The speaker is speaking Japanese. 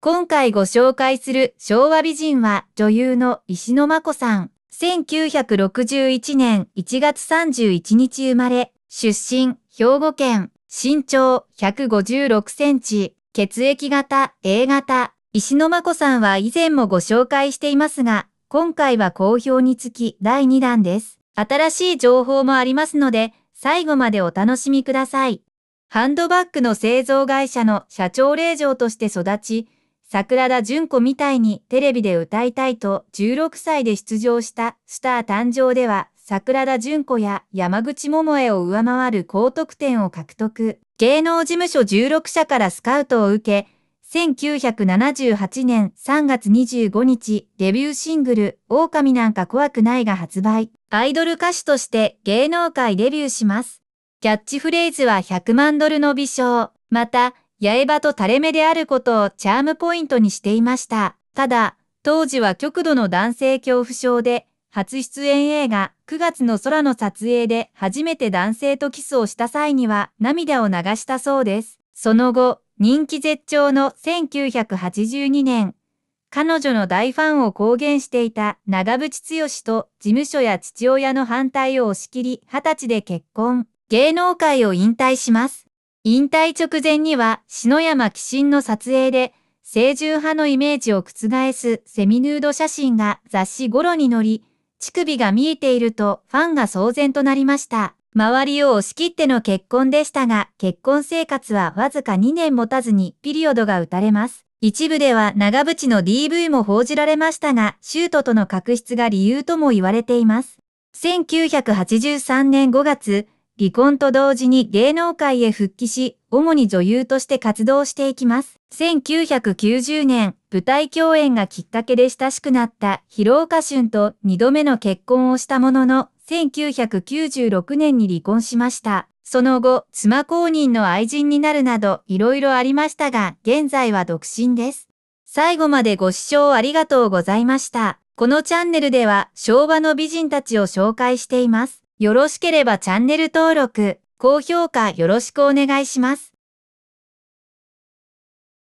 今回ご紹介する昭和美人は女優の石野真子さん。1961年1月31日生まれ、出身、兵庫県、身長156センチ、血液型 A 型。石野真子さんは以前もご紹介していますが、今回は好評につき第2弾です。新しい情報もありますので、最後までお楽しみください。ハンドバッグの製造会社の社長令嬢として育ち、桜田淳子みたいにテレビで歌いたいと16歳で出場したスター誕生では桜田淳子や山口百恵を上回る高得点を獲得。芸能事務所16社からスカウトを受け、1978年3月25日、デビューシングル、狼なんか怖くないが発売。アイドル歌手として芸能界デビューします。キャッチフレーズは100万ドルの美少。また、八重歯と垂れ目であることをチャームポイントにしていました。ただ、当時は極度の男性恐怖症で、初出演映画9月の空の撮影で初めて男性とキスをした際には涙を流したそうです。その後、人気絶頂の1982年、彼女の大ファンを公言していた長渕剛と事務所や父親の反対を押し切り20歳で結婚、芸能界を引退します。引退直前には篠山紀信の撮影で、清純派のイメージを覆すセミヌード写真が雑誌ゴロに乗り、乳首が見えているとファンが騒然となりました。周りを押し切っての結婚でしたが、結婚生活はわずか2年持たずにピリオドが打たれます。一部では長渕の DV も報じられましたが、シュートとの確執が理由とも言われています。1983年5月、離婚と同時に芸能界へ復帰し、主に女優として活動していきます。1990年、舞台共演がきっかけで親しくなった広岡春と2度目の結婚をしたものの、1996年に離婚しました。その後、妻公認の愛人になるなど、いろいろありましたが、現在は独身です。最後までご視聴ありがとうございました。このチャンネルでは、昭和の美人たちを紹介しています。よろしければチャンネル登録、高評価よろしくお願いします。